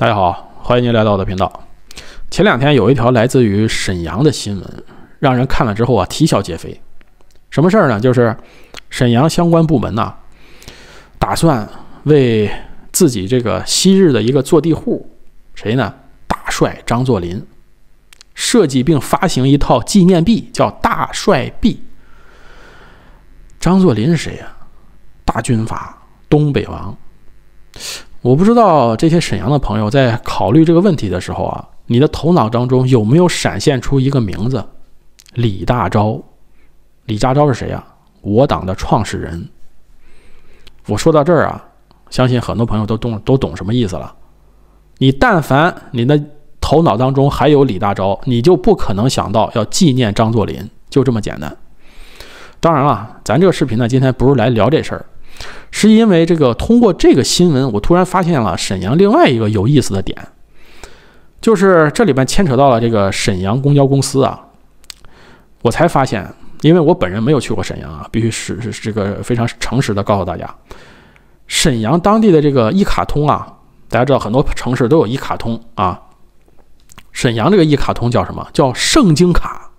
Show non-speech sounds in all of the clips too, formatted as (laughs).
大家好，欢迎您来到我的频道。前两天有一条来自于沈阳的新闻，让人看了之后啊啼笑皆非。什么事儿呢？就是沈阳相关部门呐，打算为自己这个昔日的一个坐地户，谁呢？大帅张作霖，设计并发行一套纪念币，叫大帅币。张作霖是谁呀？大军阀，东北王。我不知道这些沈阳的朋友在考虑这个问题的时候啊，你的头脑当中有没有闪现出一个名字？李大钊？李大钊是谁呀？我党的创始人。我说到这儿啊，相信很多朋友都懂，都懂什么意思了。你但凡你的头脑当中还有李大钊，你就不可能想到要纪念张作霖，就这么简单。当然了，咱这个视频呢，今天不是来聊这事儿。是因为这个，通过这个新闻，我突然发现了沈阳另外一个有意思的点，就是这里边牵扯到了这个沈阳公交公司啊，我才发现，因为我本人没有去过沈阳啊，必须是这个非常诚实的告诉大家，沈阳当地的这个一卡通啊，大家知道很多城市都有一卡通啊，沈阳这个一卡通叫什么？叫圣京卡，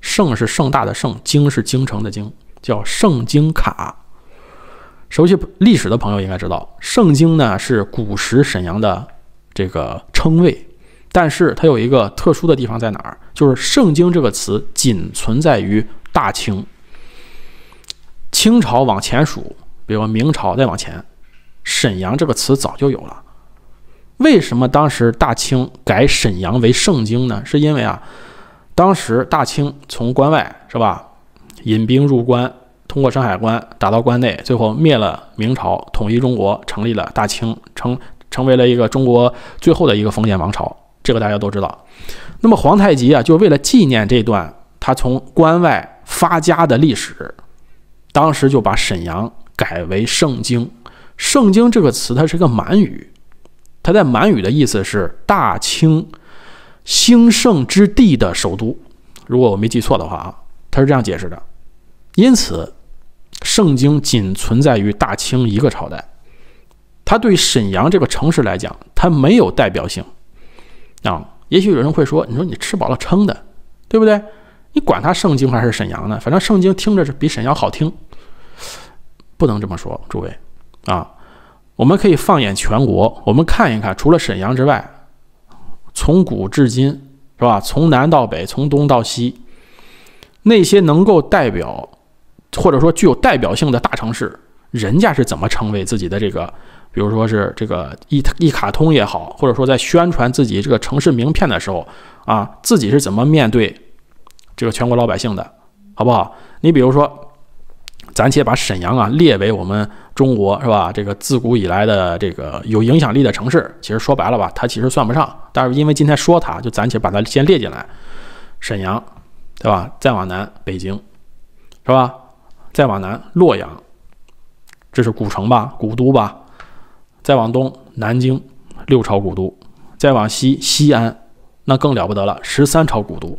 圣是盛大的圣，京是京城的京，叫圣京卡。熟悉历史的朋友应该知道，圣经呢是古时沈阳的这个称谓，但是它有一个特殊的地方在哪儿？就是“圣经”这个词仅存在于大清。清朝往前数，比如明朝再往前，沈阳这个词早就有了。为什么当时大清改沈阳为圣经呢？是因为啊，当时大清从关外是吧，引兵入关。通过山海关打到关内，最后灭了明朝，统一中国，成立了大清，成成为了一个中国最后的一个封建王朝，这个大家都知道。那么皇太极啊，就为了纪念这段他从关外发家的历史，当时就把沈阳改为盛京。盛京这个词，它是一个满语，它在满语的意思是大清兴盛之地的首都。如果我没记错的话啊，他是这样解释的。因此。圣经仅存在于大清一个朝代，它对沈阳这个城市来讲，它没有代表性啊。也许有人会说：“你说你吃饱了撑的，对不对？你管它圣经还是沈阳呢？反正圣经听着是比沈阳好听。”不能这么说，诸位啊！我们可以放眼全国，我们看一看，除了沈阳之外，从古至今，是吧？从南到北，从东到西，那些能够代表。或者说具有代表性的大城市，人家是怎么成为自己的这个，比如说是这个一一卡通也好，或者说在宣传自己这个城市名片的时候啊，自己是怎么面对这个全国老百姓的，好不好？你比如说，暂且把沈阳啊列为我们中国是吧？这个自古以来的这个有影响力的城市，其实说白了吧，它其实算不上。但是因为今天说它，就暂且把它先列进来，沈阳，对吧？再往南，北京，是吧？再往南，洛阳，这是古城吧，古都吧。再往东，南京，六朝古都。再往西，西安，那更了不得了，十三朝古都。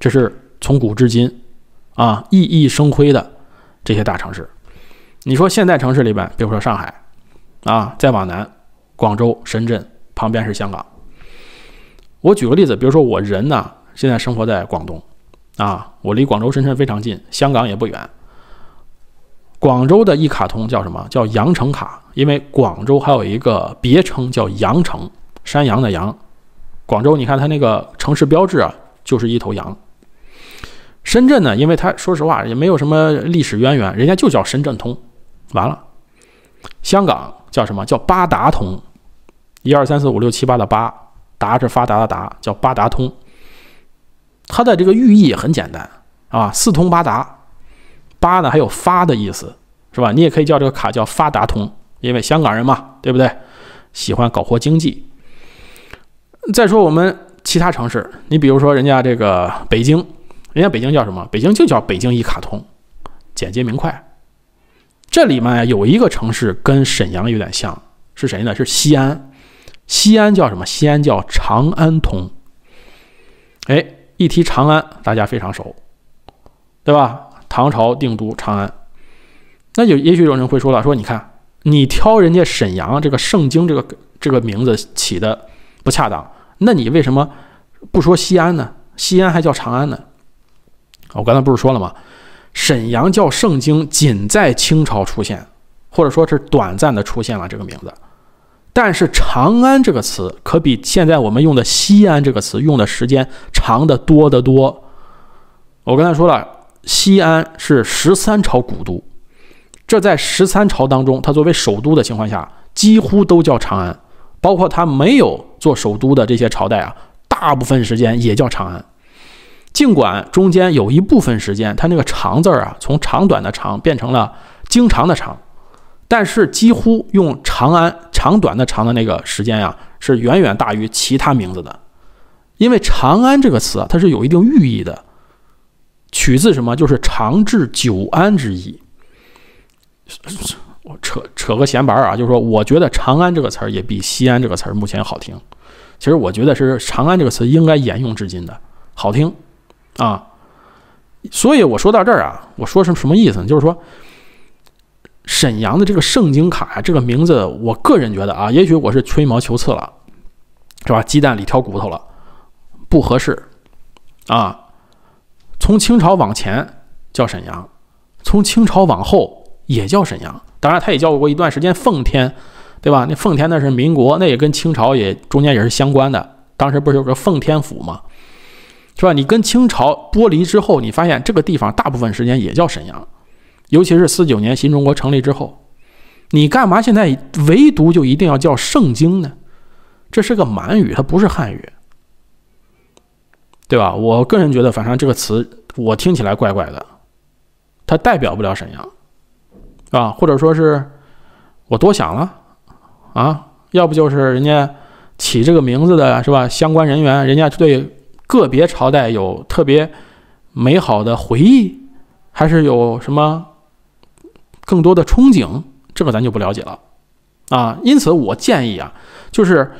这是从古至今，啊，熠熠生辉的这些大城市。你说现代城市里边，比如说上海，啊，再往南，广州、深圳，旁边是香港。我举个例子，比如说我人呢，现在生活在广东，啊，我离广州、深圳非常近，香港也不远。广州的一卡通叫什么？叫羊城卡，因为广州还有一个别称叫羊城，山羊的羊。广州，你看它那个城市标志啊，就是一头羊。深圳呢，因为它说实话也没有什么历史渊源，人家就叫深圳通，完了。香港叫什么？叫八达通，一二三四五六七八的八，达是发达的达，叫八达通。它的这个寓意很简单啊，四通八达。八呢还有发的意思，是吧？你也可以叫这个卡叫“发达通”，因为香港人嘛，对不对？喜欢搞活经济。再说我们其他城市，你比如说人家这个北京，人家北京叫什么？北京就叫“北京一卡通”，简洁明快。这里面有一个城市跟沈阳有点像，是谁呢？是西安。西安叫什么？西安叫“长安通”。哎，一提长安，大家非常熟，对吧？唐朝定都长安，那有也许有人会说了：“说你看，你挑人家沈阳这个‘圣经这个这个名字起的不恰当，那你为什么不说西安呢？西安还叫长安呢？”我刚才不是说了吗？沈阳叫圣经，仅在清朝出现，或者说是短暂的出现了这个名字。但是“长安”这个词，可比现在我们用的“西安”这个词用的时间长得多得多。我刚才说了。西安是十三朝古都，这在十三朝当中，它作为首都的情况下，几乎都叫长安。包括它没有做首都的这些朝代啊，大部分时间也叫长安。尽管中间有一部分时间，它那个“长”字啊，从长短的“长”变成了经常的“长”，但是几乎用“长安”长短的“长”的那个时间呀，是远远大于其他名字的。因为“长安”这个词啊，它是有一定寓意的。取自什么？就是长治久安之意。我扯扯个闲白儿啊，就是说，我觉得“长安”这个词儿也比“西安”这个词儿目前好听。其实，我觉得是“长安”这个词应该沿用至今的，好听啊。所以我说到这儿啊，我说什么什么意思？就是说，沈阳的这个“圣经卡”这个名字，我个人觉得啊，也许我是吹毛求疵了，是吧？鸡蛋里挑骨头了，不合适啊。从清朝往前叫沈阳，从清朝往后也叫沈阳。当然，它也叫过一段时间奉天，对吧？那奉天那是民国，那也跟清朝也中间也是相关的。当时不是有个奉天府吗？是吧？你跟清朝剥离之后，你发现这个地方大部分时间也叫沈阳，尤其是四九年新中国成立之后，你干嘛现在唯独就一定要叫盛京呢？这是个满语，它不是汉语。对吧？我个人觉得，反正这个词我听起来怪怪的，它代表不了沈阳，啊，或者说是我多想了，啊，要不就是人家起这个名字的是吧？相关人员人家对个别朝代有特别美好的回忆，还是有什么更多的憧憬？这个咱就不了解了，啊，因此我建议啊，就是。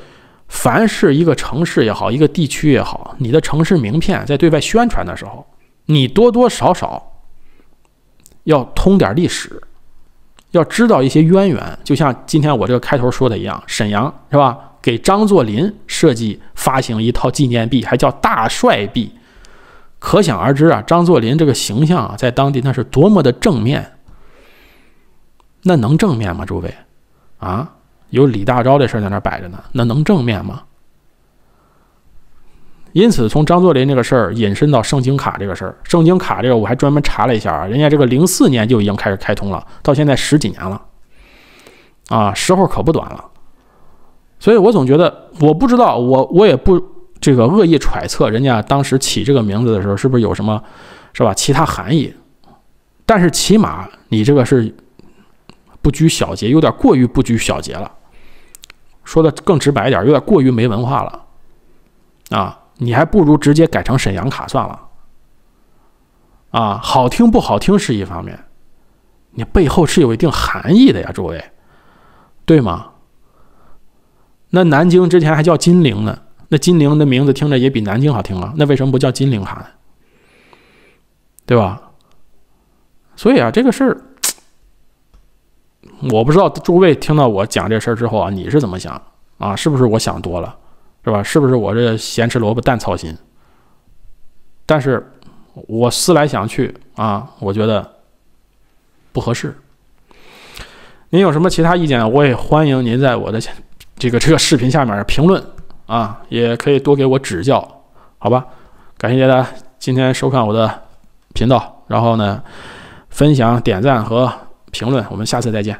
凡是一个城市也好，一个地区也好，你的城市名片在对外宣传的时候，你多多少少要通点历史，要知道一些渊源。就像今天我这个开头说的一样，沈阳是吧？给张作霖设计发行一套纪念币，还叫“大帅币”，可想而知啊，张作霖这个形象啊，在当地那是多么的正面。那能正面吗？诸位，啊？有李大钊这事儿在那摆着呢，那能正面吗？因此，从张作霖这个事儿引申到圣经卡这个事儿，圣经卡这个我还专门查了一下，啊，人家这个零四年就已经开始开通了，到现在十几年了，啊，时候可不短了。所以我总觉得，我不知道，我我也不这个恶意揣测，人家当时起这个名字的时候是不是有什么，是吧？其他含义，但是起码你这个是不拘小节，有点过于不拘小节了。说的更直白一点，有点过于没文化了，啊，你还不如直接改成沈阳卡算了，啊，好听不好听是一方面，你背后是有一定含义的呀，诸位，对吗？那南京之前还叫金陵呢，那金陵的名字听着也比南京好听了，那为什么不叫金陵卡？对吧？所以啊，这个事儿。我不知道诸位听到我讲这事儿之后啊，你是怎么想啊？是不是我想多了，是吧？是不是我这咸吃萝卜淡操心？但是，我思来想去啊，我觉得不合适。您有什么其他意见，我也欢迎您在我的 (laughs) 这个这个视频下面评论啊，也可以多给我指教，好吧？感谢大家今天收看我的频道，然后呢，分享点赞和评论，我们下次再见。